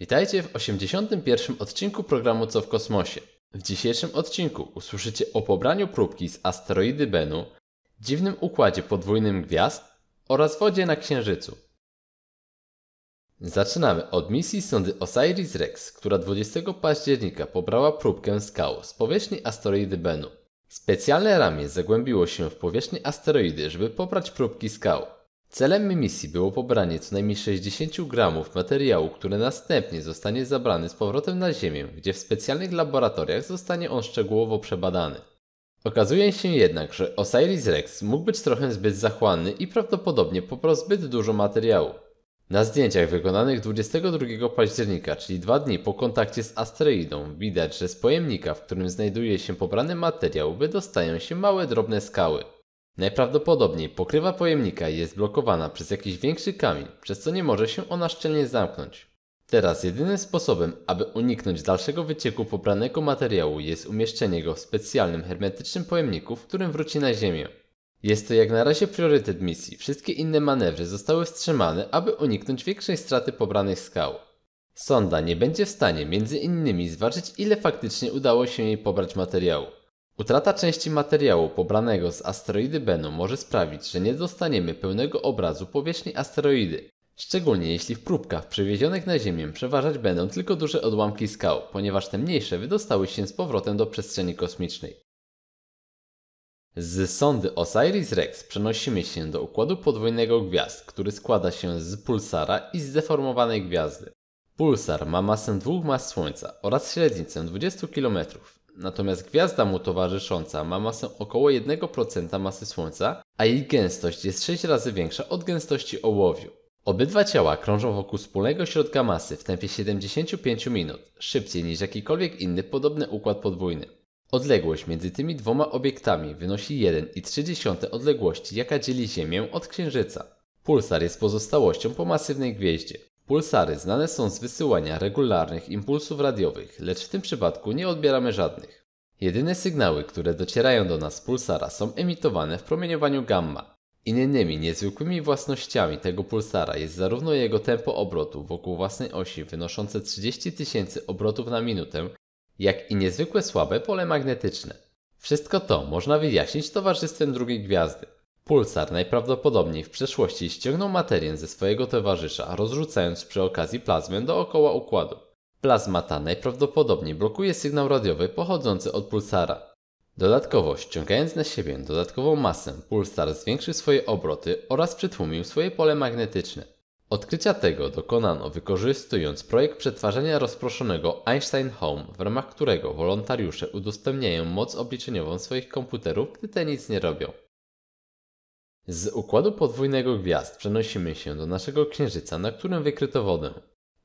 Witajcie w 81. odcinku programu Co w kosmosie. W dzisiejszym odcinku usłyszycie o pobraniu próbki z asteroidy Bennu, dziwnym układzie podwójnym gwiazd oraz wodzie na Księżycu. Zaczynamy od misji sondy OSIRIS-REx, która 20 października pobrała próbkę skał z powierzchni asteroidy Bennu. Specjalne ramię zagłębiło się w powierzchni asteroidy, żeby pobrać próbki skał. Celem misji było pobranie co najmniej 60 gramów materiału, który następnie zostanie zabrany z powrotem na Ziemię, gdzie w specjalnych laboratoriach zostanie on szczegółowo przebadany. Okazuje się jednak, że Osiris Rex mógł być trochę zbyt zachłanny i prawdopodobnie pobrał zbyt dużo materiału. Na zdjęciach wykonanych 22 października, czyli dwa dni po kontakcie z asteroidą, widać, że z pojemnika, w którym znajduje się pobrany materiał, wydostają się małe drobne skały. Najprawdopodobniej pokrywa pojemnika jest blokowana przez jakiś większy kamień, przez co nie może się ona szczelnie zamknąć. Teraz jedynym sposobem, aby uniknąć dalszego wycieku pobranego materiału jest umieszczenie go w specjalnym hermetycznym pojemniku, w którym wróci na ziemię. Jest to jak na razie priorytet misji. Wszystkie inne manewry zostały wstrzymane, aby uniknąć większej straty pobranych skał. Sonda nie będzie w stanie między innymi zważyć ile faktycznie udało się jej pobrać materiału. Utrata części materiału pobranego z asteroidy Bennu może sprawić, że nie dostaniemy pełnego obrazu powierzchni asteroidy. Szczególnie jeśli w próbkach przywiezionych na Ziemię przeważać będą tylko duże odłamki skał, ponieważ te mniejsze wydostały się z powrotem do przestrzeni kosmicznej. Z sondy OSIRIS-REx przenosimy się do układu podwójnego gwiazd, który składa się z pulsara i zdeformowanej gwiazdy. Pulsar ma masę dwóch mas Słońca oraz średnicę 20 km. Natomiast gwiazda mu towarzysząca ma masę około 1% masy Słońca, a jej gęstość jest 6 razy większa od gęstości ołowiu. Obydwa ciała krążą wokół wspólnego środka masy w tempie 75 minut, szybciej niż jakikolwiek inny podobny układ podwójny. Odległość między tymi dwoma obiektami wynosi 1,3 odległości, jaka dzieli Ziemię od Księżyca. Pulsar jest pozostałością po masywnej gwieździe. Pulsary znane są z wysyłania regularnych impulsów radiowych, lecz w tym przypadku nie odbieramy żadnych. Jedyne sygnały, które docierają do nas z pulsara są emitowane w promieniowaniu gamma. Innymi niezwykłymi własnościami tego pulsara jest zarówno jego tempo obrotu wokół własnej osi wynoszące 30 tysięcy obrotów na minutę, jak i niezwykłe słabe pole magnetyczne. Wszystko to można wyjaśnić towarzystwem drugiej gwiazdy. Pulsar najprawdopodobniej w przeszłości ściągnął materię ze swojego towarzysza, rozrzucając przy okazji plazmę dookoła układu. Plazma ta najprawdopodobniej blokuje sygnał radiowy pochodzący od pulsara. Dodatkowo, ściągając na siebie dodatkową masę, pulsar zwiększył swoje obroty oraz przytłumił swoje pole magnetyczne. Odkrycia tego dokonano wykorzystując projekt przetwarzania rozproszonego Einstein Home, w ramach którego wolontariusze udostępniają moc obliczeniową swoich komputerów, gdy te nic nie robią. Z układu podwójnego gwiazd przenosimy się do naszego Księżyca, na którym wykryto wodę.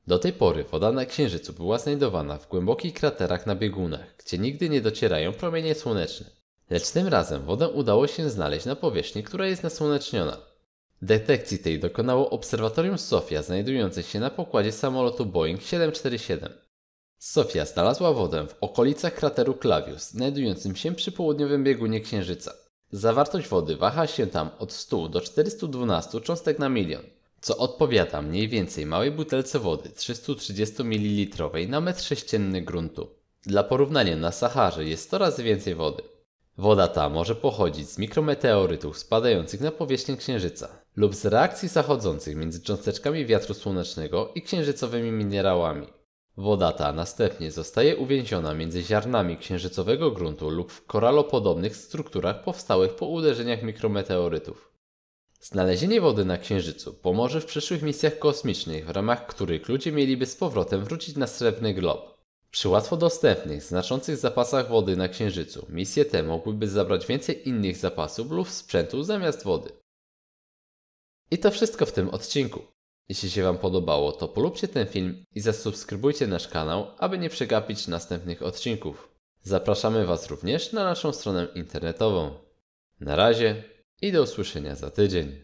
Do tej pory woda na Księżycu była znajdowana w głębokich kraterach na biegunach, gdzie nigdy nie docierają promienie słoneczne. Lecz tym razem wodę udało się znaleźć na powierzchni, która jest nasłoneczniona. Detekcji tej dokonało Obserwatorium Sofia, znajdujące się na pokładzie samolotu Boeing 747. Sofia znalazła wodę w okolicach krateru Klawius, znajdującym się przy południowym biegunie Księżyca. Zawartość wody waha się tam od 100 do 412 cząstek na milion, co odpowiada mniej więcej małej butelce wody 330 ml na metr sześcienny gruntu. Dla porównania na Saharze jest 100 razy więcej wody. Woda ta może pochodzić z mikrometeorytów spadających na powierzchnię Księżyca lub z reakcji zachodzących między cząsteczkami wiatru słonecznego i księżycowymi minerałami. Woda ta następnie zostaje uwięziona między ziarnami księżycowego gruntu lub w koralopodobnych strukturach powstałych po uderzeniach mikrometeorytów. Znalezienie wody na Księżycu pomoże w przyszłych misjach kosmicznych, w ramach których ludzie mieliby z powrotem wrócić na srebrny glob. Przy łatwo dostępnych, znaczących zapasach wody na Księżycu, misje te mogłyby zabrać więcej innych zapasów lub sprzętu zamiast wody. I to wszystko w tym odcinku. Jeśli się Wam podobało, to polubcie ten film i zasubskrybujcie nasz kanał, aby nie przegapić następnych odcinków. Zapraszamy Was również na naszą stronę internetową. Na razie i do usłyszenia za tydzień.